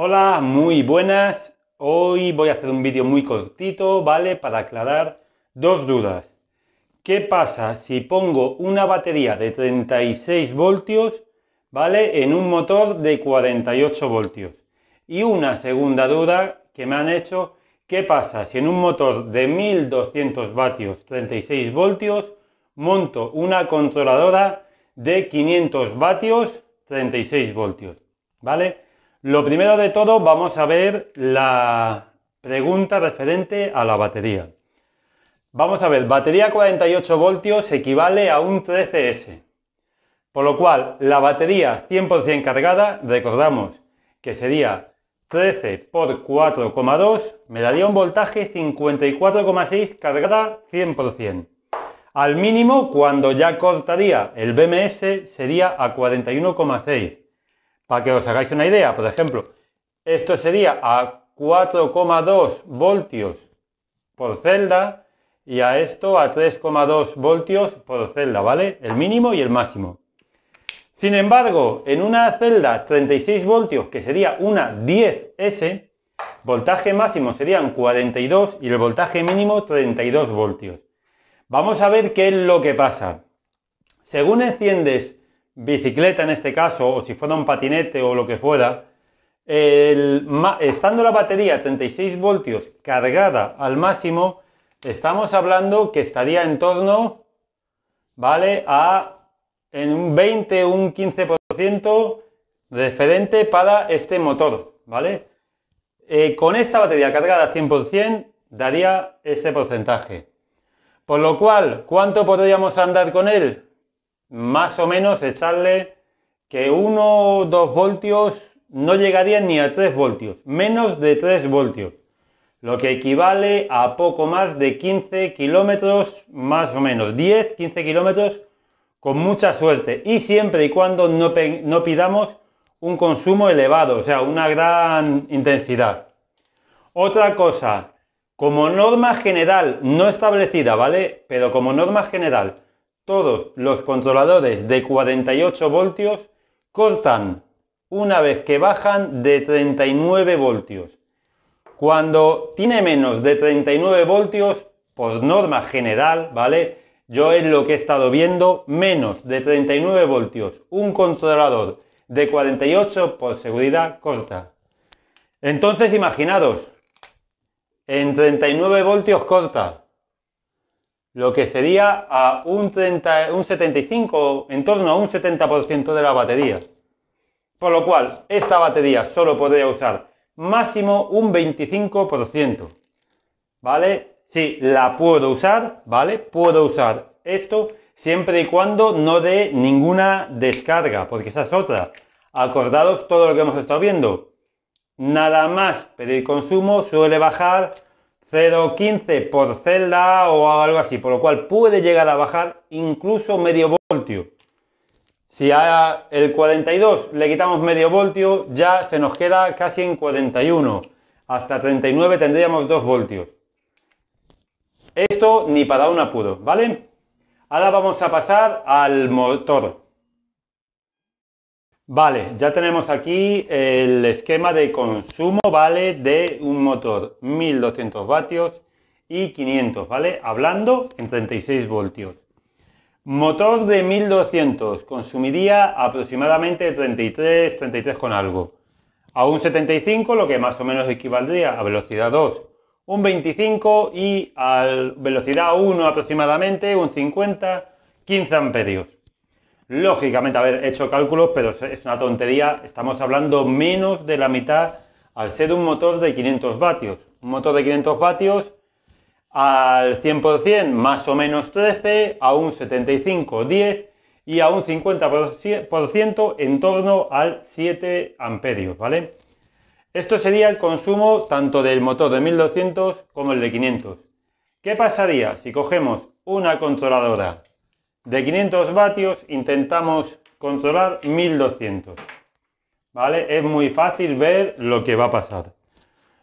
Hola, muy buenas. Hoy voy a hacer un vídeo muy cortito, ¿vale? Para aclarar dos dudas. ¿Qué pasa si pongo una batería de 36 voltios, ¿vale? En un motor de 48 voltios. Y una segunda duda que me han hecho, ¿qué pasa si en un motor de 1200 vatios, 36 voltios, monto una controladora de 500 vatios, 36 voltios, ¿vale? Lo primero de todo vamos a ver la pregunta referente a la batería. Vamos a ver, batería 48 voltios equivale a un 13S. Por lo cual, la batería 100% cargada, recordamos que sería 13 por 4,2, me daría un voltaje 54,6 cargada 100%. Al mínimo, cuando ya cortaría el BMS, sería a 41,6. Para que os hagáis una idea, por ejemplo, esto sería a 4,2 voltios por celda y a esto a 3,2 voltios por celda, ¿vale? El mínimo y el máximo. Sin embargo, en una celda 36 voltios, que sería una 10S, voltaje máximo serían 42 y el voltaje mínimo 32 voltios. Vamos a ver qué es lo que pasa. Según enciendes bicicleta en este caso, o si fuera un patinete o lo que fuera, el, estando la batería 36 voltios cargada al máximo, estamos hablando que estaría en torno, ¿vale? A en un 20, un 15% referente para este motor, ¿vale? Eh, con esta batería cargada 100% daría ese porcentaje. Por lo cual, ¿cuánto podríamos andar con él? más o menos echarle que 1 o 2 voltios no llegarían ni a 3 voltios, menos de 3 voltios, lo que equivale a poco más de 15 kilómetros, más o menos, 10-15 kilómetros con mucha suerte y siempre y cuando no, no pidamos un consumo elevado, o sea, una gran intensidad. Otra cosa, como norma general, no establecida, ¿vale? Pero como norma general, todos los controladores de 48 voltios cortan una vez que bajan de 39 voltios. Cuando tiene menos de 39 voltios, por norma general, ¿vale? Yo es lo que he estado viendo, menos de 39 voltios, un controlador de 48 por seguridad corta. Entonces imaginaros, en 39 voltios corta, lo que sería a un, 30, un 75, en torno a un 70% de la batería. Por lo cual, esta batería solo podría usar máximo un 25%. ¿Vale? Si la puedo usar, ¿vale? Puedo usar esto siempre y cuando no dé ninguna descarga, porque esa es otra. Acordados todo lo que hemos estado viendo. Nada más pedir consumo suele bajar 0,15 por celda o algo así, por lo cual puede llegar a bajar incluso medio voltio. Si a el 42 le quitamos medio voltio, ya se nos queda casi en 41. Hasta 39 tendríamos 2 voltios. Esto ni para un apuro, ¿vale? Ahora vamos a pasar al motor. Vale, ya tenemos aquí el esquema de consumo, ¿vale? De un motor 1200 vatios y 500, ¿vale? Hablando en 36 voltios. Motor de 1200 consumiría aproximadamente 33, 33 con algo. A un 75, lo que más o menos equivaldría a velocidad 2, un 25 y a velocidad 1 aproximadamente, un 50, 15 amperios lógicamente haber hecho cálculos, pero es una tontería. Estamos hablando menos de la mitad al ser un motor de 500 vatios. Un motor de 500 vatios al 100% más o menos 13, a un 75 10 y a un 50% en torno al 7 amperios, ¿vale? Esto sería el consumo tanto del motor de 1200 como el de 500. ¿Qué pasaría si cogemos una controladora de 500 vatios intentamos controlar 1200. ¿Vale? Es muy fácil ver lo que va a pasar.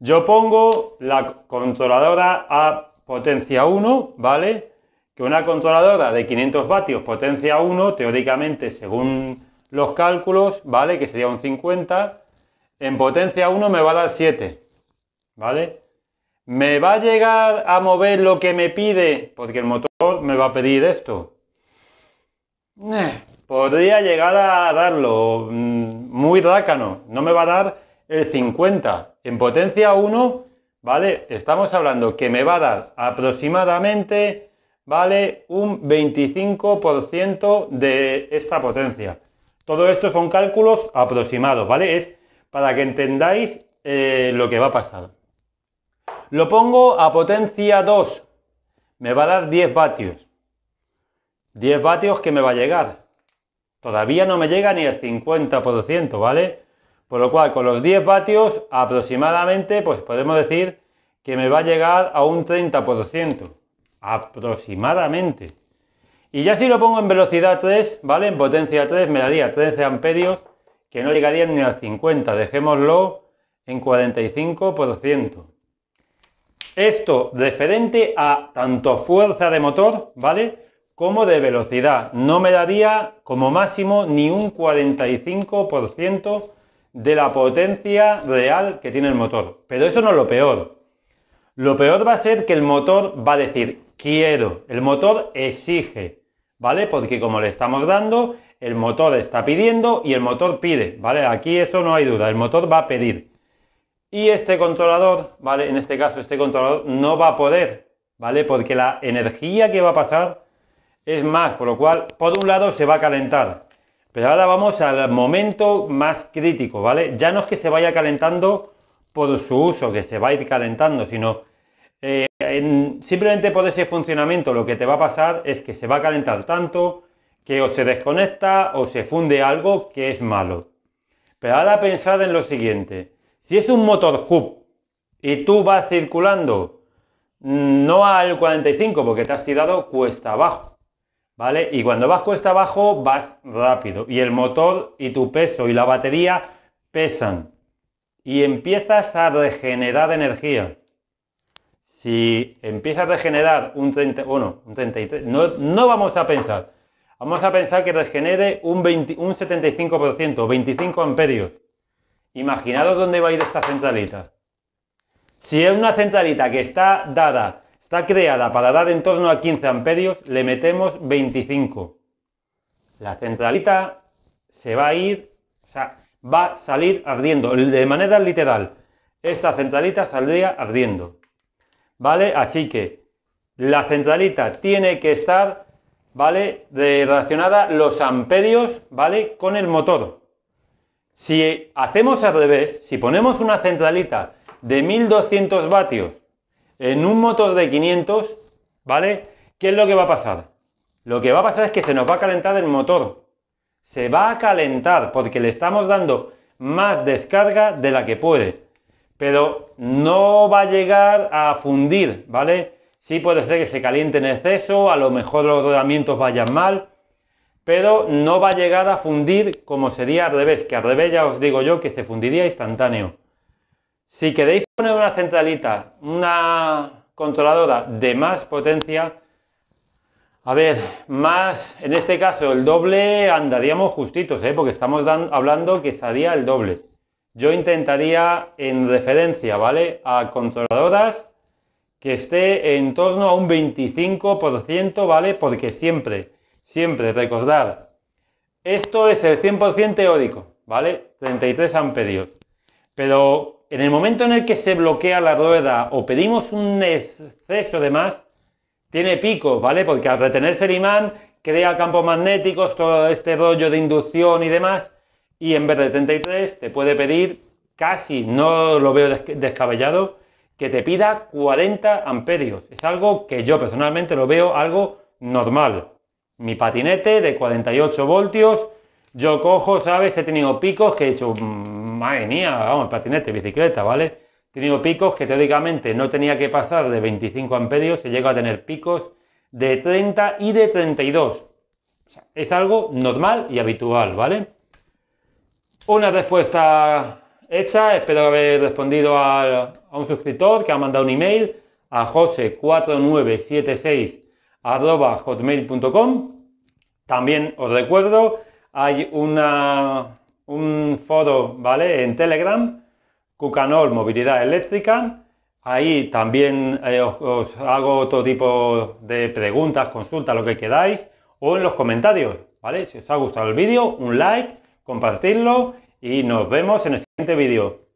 Yo pongo la controladora a potencia 1, ¿vale? Que una controladora de 500 vatios potencia 1, teóricamente según los cálculos, ¿vale? Que sería un 50, en potencia 1 me va a dar 7, ¿vale? ¿Me va a llegar a mover lo que me pide? Porque el motor me va a pedir esto, eh, podría llegar a darlo mm, muy rácano. No me va a dar el 50. En potencia 1, ¿vale? Estamos hablando que me va a dar aproximadamente, ¿vale? Un 25% de esta potencia. Todo esto son cálculos aproximados, ¿vale? Es para que entendáis eh, lo que va a pasar. Lo pongo a potencia 2. Me va a dar 10 vatios. 10 vatios que me va a llegar. Todavía no me llega ni el 50%, ¿vale? Por lo cual, con los 10 vatios aproximadamente, pues podemos decir que me va a llegar a un 30%. Aproximadamente. Y ya si lo pongo en velocidad 3, ¿vale? En potencia 3 me daría 13 amperios, que no llegarían ni al 50. Dejémoslo en 45%. Esto referente a tanto fuerza de motor, ¿vale? como de velocidad. No me daría como máximo ni un 45% de la potencia real que tiene el motor. Pero eso no es lo peor. Lo peor va a ser que el motor va a decir, quiero, el motor exige, ¿vale? Porque como le estamos dando, el motor está pidiendo y el motor pide, ¿vale? Aquí eso no hay duda, el motor va a pedir. Y este controlador, ¿vale? En este caso, este controlador no va a poder, ¿vale? Porque la energía que va a pasar es más, por lo cual, por un lado se va a calentar. Pero ahora vamos al momento más crítico, ¿vale? Ya no es que se vaya calentando por su uso, que se va a ir calentando, sino eh, simplemente por ese funcionamiento lo que te va a pasar es que se va a calentar tanto que o se desconecta o se funde algo que es malo. Pero ahora pensad en lo siguiente, si es un motor hub y tú vas circulando mm, no al 45 porque te has tirado cuesta abajo, ¿vale? Y cuando vas cuesta abajo vas rápido y el motor y tu peso y la batería pesan y empiezas a regenerar energía. Si empiezas a regenerar un 30, bueno, un 33, no, vamos a pensar, vamos a pensar que regenere un, 20, un 75%, 25 amperios. Imaginaros dónde va a ir esta centralita. Si es una centralita que está dada Está creada para dar en torno a 15 amperios, le metemos 25. La centralita se va a ir, o sea, va a salir ardiendo, de manera literal. Esta centralita saldría ardiendo. ¿Vale? Así que la centralita tiene que estar, ¿vale? De relacionada los amperios, ¿vale? Con el motor. Si hacemos al revés, si ponemos una centralita de 1200 vatios en un motor de 500, ¿vale? ¿Qué es lo que va a pasar? Lo que va a pasar es que se nos va a calentar el motor. Se va a calentar porque le estamos dando más descarga de la que puede. Pero no va a llegar a fundir, ¿vale? Sí puede ser que se caliente en exceso, a lo mejor los rodamientos vayan mal, pero no va a llegar a fundir como sería al revés, que al revés ya os digo yo que se fundiría instantáneo. Si queréis poner una centralita, una controladora de más potencia, a ver, más, en este caso el doble andaríamos justitos, ¿eh? porque estamos hablando que estaría el doble. Yo intentaría en referencia, ¿vale? A controladoras que esté en torno a un 25%, ¿vale? Porque siempre, siempre, recordar, esto es el 100% teórico, ¿vale? 33 amperios. Pero en el momento en el que se bloquea la rueda o pedimos un exceso de más, tiene pico ¿vale? Porque al retenerse el imán crea campos magnéticos, todo este rollo de inducción y demás, y en vez de 33 te puede pedir casi, no lo veo descabellado, que te pida 40 amperios. Es algo que yo personalmente lo veo algo normal. Mi patinete de 48 voltios, yo cojo, ¿sabes? He tenido picos que he hecho... Mm, madre mía, vamos, patinete, bicicleta, ¿vale? tenido picos que teóricamente no tenía que pasar de 25 amperios, se llega a tener picos de 30 y de 32. O sea, es algo normal y habitual, ¿vale? Una respuesta hecha, espero haber respondido a, un suscriptor que ha mandado un email a jose4976 hotmail.com. También os recuerdo, hay una un foro, ¿vale? En Telegram, Cucanol Movilidad Eléctrica. Ahí también eh, os, hago otro tipo de preguntas, consultas, lo que queráis, o en los comentarios, ¿vale? Si os ha gustado el vídeo, un like, compartirlo y nos vemos en el siguiente vídeo.